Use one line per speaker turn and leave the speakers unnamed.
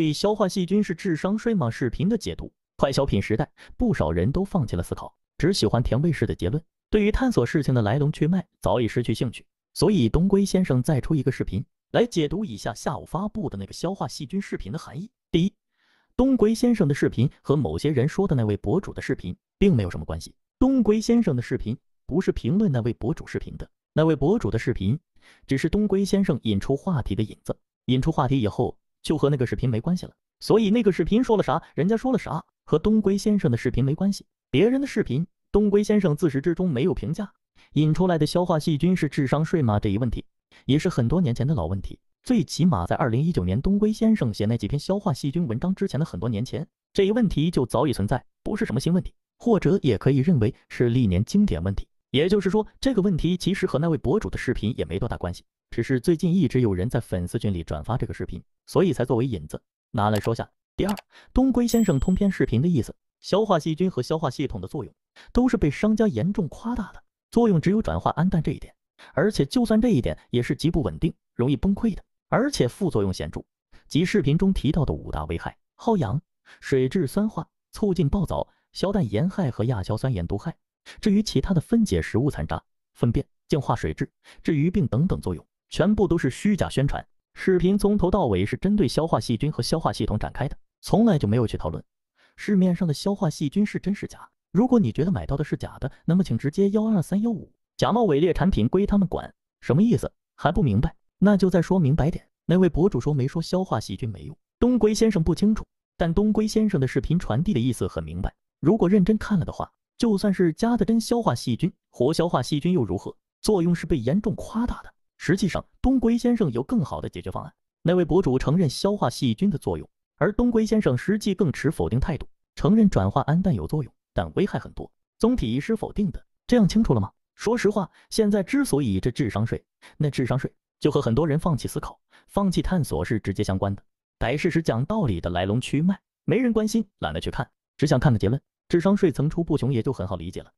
对消化细菌是智商税吗？视频的解读。快消品时代，不少人都放弃了思考，只喜欢甜味式的结论。对于探索事情的来龙去脉，早已失去兴趣。所以，东归先生再出一个视频来解读一下下午发布的那个消化细菌视频的含义。第一，东归先生的视频和某些人说的那位博主的视频并没有什么关系。东归先生的视频不是评论那位博主视频的，那位博主的视频只是东归先生引出话题的引子，引出话题以后。就和那个视频没关系了，所以那个视频说了啥，人家说了啥，和东归先生的视频没关系。别人的视频，东归先生自始至终没有评价，引出来的消化细菌是智商税吗？这一问题也是很多年前的老问题，最起码在二零一九年东归先生写那几篇消化细菌文章之前的很多年前，这一问题就早已存在，不是什么新问题，或者也可以认为是历年经典问题。也就是说，这个问题其实和那位博主的视频也没多大关系，只是最近一直有人在粉丝群里转发这个视频，所以才作为引子。拿来说下，第二，东归先生通篇视频的意思，消化细菌和消化系统的作用都是被商家严重夸大的，作用只有转化氨氮这一点，而且就算这一点也是极不稳定，容易崩溃的，而且副作用显著，即视频中提到的五大危害：耗氧、水质酸化、促进暴藻、硝氮盐害和亚硝酸盐毒害。至于其他的分解食物残渣、粪便、净化水质、治鱼病等等作用，全部都是虚假宣传。视频从头到尾是针对消化细菌和消化系统展开的，从来就没有去讨论市面上的消化细菌是真是假。如果你觉得买到的是假的，那么请直接幺二三幺五，假冒伪劣产品归他们管，什么意思还不明白？那就再说明白点。那位博主说没说消化细菌没用？东归先生不清楚，但东归先生的视频传递的意思很明白。如果认真看了的话。就算是加的针消化细菌，活消化细菌又如何？作用是被严重夸大的。实际上，东归先生有更好的解决方案。那位博主承认消化细菌的作用，而东归先生实际更持否定态度，承认转化氨氮有作用，但危害很多，总体是否定的。这样清楚了吗？说实话，现在之所以这智商税，那智商税就和很多人放弃思考、放弃探索是直接相关的。摆事实、讲道理的来龙去脉，没人关心，懒得去看，只想看个结论。智商税层出不穷，也就很好理解了。